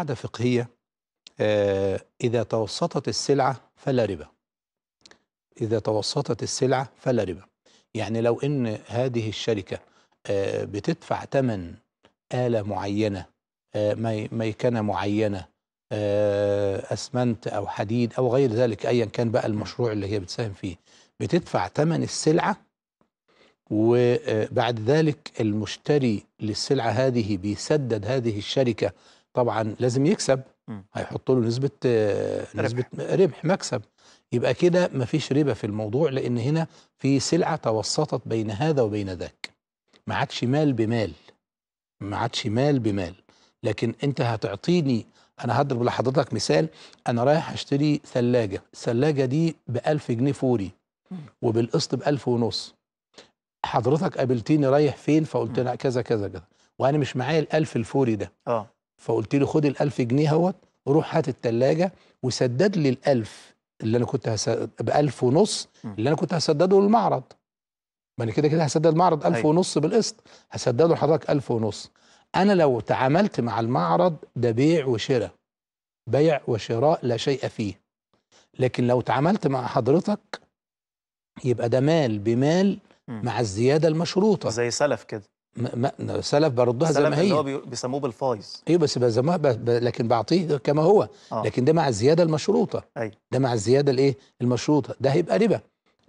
قاعدة فقهية آه، إذا توسطت السلعة فلا ربا إذا توسطت السلعة فلا ربا يعني لو إن هذه الشركة آه، بتدفع ثمن آلة معينة آه، ميكنة معينة أسمنت أو حديد أو غير ذلك أيا كان بقى المشروع اللي هي بتساهم فيه بتدفع ثمن السلعة وبعد ذلك المشتري للسلعة هذه بيسدد هذه الشركة طبعا لازم يكسب هيحط له نسبه آه، نسبه ربح, مكسب يبقى كده مفيش ربا في الموضوع لان هنا في سلعه توسطت بين هذا وبين ذاك ما عادش مال بمال ما عادش مال بمال لكن انت هتعطيني انا هضرب لحضرتك مثال انا رايح اشتري ثلاجه الثلاجه دي ب 1000 جنيه فوري وبالقسط ب 1000 ونص حضرتك قابلتني رايح فين فقلت لها كذا كذا كذا وانا مش معايا ال 1000 الفوري ده اه فقلت له خد ال1000 جنيه اهوت روح هات الثلاجه وسدد لي ال1000 اللي انا كنت هسدد ب 1000 ونص اللي انا كنت هسدده للمعرض ما انا كده كده هسدد المعرض 1000 أيوة. ونص بالقسط هسدده لحضرتك 1000 ونص انا لو تعاملت مع المعرض ده بيع وشراء بيع وشراء لا شيء فيه لكن لو تعاملت مع حضرتك يبقى ده مال بمال مع الزيادة المشروطة زي سلف كده ما سلف بردها زي ما هي اللي هو بيسموه بالفايز ايوه بس بسموها ب... لكن بعطيه كما هو آه. لكن ده مع الزياده المشروطه أي. ده مع الزياده الايه المشروطه ده هيبقى ربا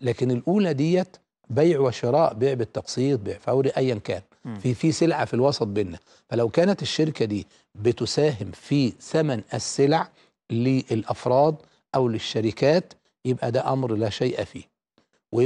لكن الاولى ديت بيع وشراء بيع بالتقسيط بيع فوري ايا كان م. في في سلعه في الوسط بيننا فلو كانت الشركه دي بتساهم في ثمن السلع للافراد او للشركات يبقى ده امر لا شيء فيه ويبقى